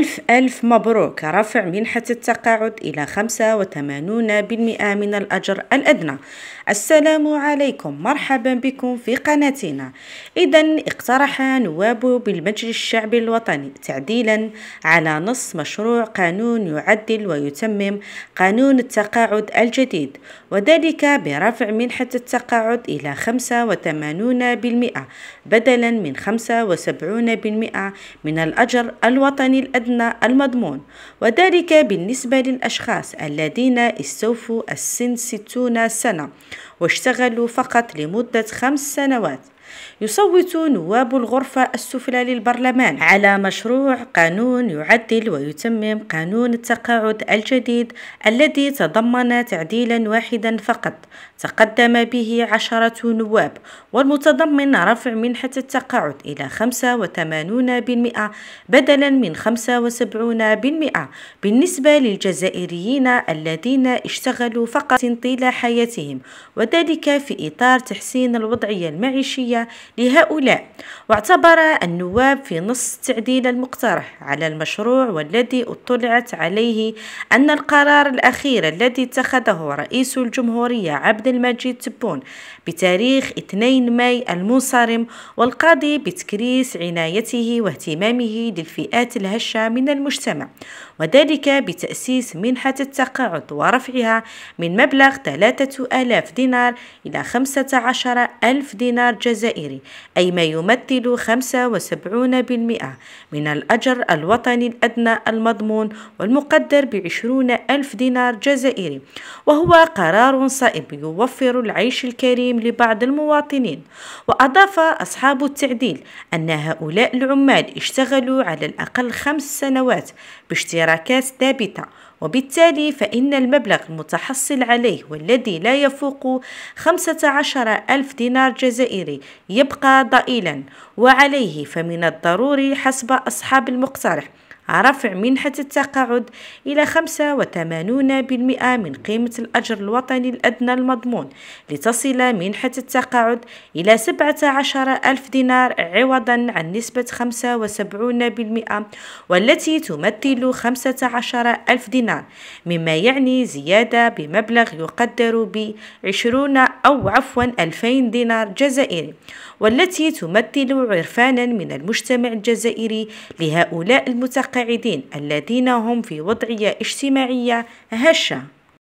ألف ألف مبروك رفع منحة التقاعد إلى 85% من الأجر الأدنى السلام عليكم مرحبا بكم في قناتنا إذا اقترح نواب بالمجلس الشعبي الوطني تعديلا على نص مشروع قانون يعدل ويتمم قانون التقاعد الجديد وذلك برفع منحة التقاعد إلى 85% بدلا من 75% من الأجر الوطني الأدنى أدنى المضمون وذلك بالنسبة للأشخاص الذين استوفوا السن 60 سنة واشتغلوا فقط لمدة خمس سنوات يصوت نواب الغرفة السفلى للبرلمان على مشروع قانون يعدل ويتمم قانون التقاعد الجديد الذي تضمن تعديلا واحدا فقط تقدم به عشرة نواب والمتضمن رفع منحة التقاعد إلى 85% بدلا من 75% بالنسبة للجزائريين الذين اشتغلوا فقط طيلة حياتهم وذلك في إطار تحسين الوضعية المعيشية لهؤلاء واعتبر النواب في نص التعديل المقترح على المشروع والذي اطلعت عليه أن القرار الأخير الذي اتخذه رئيس الجمهورية عبد المجيد تبون بتاريخ 2 ماي المنصرم والقاضي بتكريس عنايته واهتمامه للفئات الهشة من المجتمع وذلك بتأسيس منحة التقاعد ورفعها من مبلغ 3000 دينار إلى 15000 دينار جزائري الجزائري أي ما يمثل 75% من الأجر الوطني الأدنى المضمون والمقدر 20 ألف دينار جزائري وهو قرار صائب يوفر العيش الكريم لبعض المواطنين وأضاف أصحاب التعديل أن هؤلاء العمال اشتغلوا على الأقل خمس سنوات باشتراكات ثابتة وبالتالي فإن المبلغ المتحصل عليه والذي لا يفوق 15 ألف دينار جزائري يبقى ضئيلا وعليه فمن الضروري حسب أصحاب المقترح رفع منحة التقاعد إلى 85% من قيمة الأجر الوطني الأدنى المضمون لتصل منحة التقاعد إلى 17 ألف دينار عوضا عن نسبة 75% والتي تمثل 15 ألف دينار مما يعني زيادة بمبلغ يقدر ب 20 أو عفوا 2000 دينار جزائري والتي تمثل عرفانا من المجتمع الجزائري لهؤلاء المتقاعدين القاعدين الذين هم في وضعية اجتماعية هشة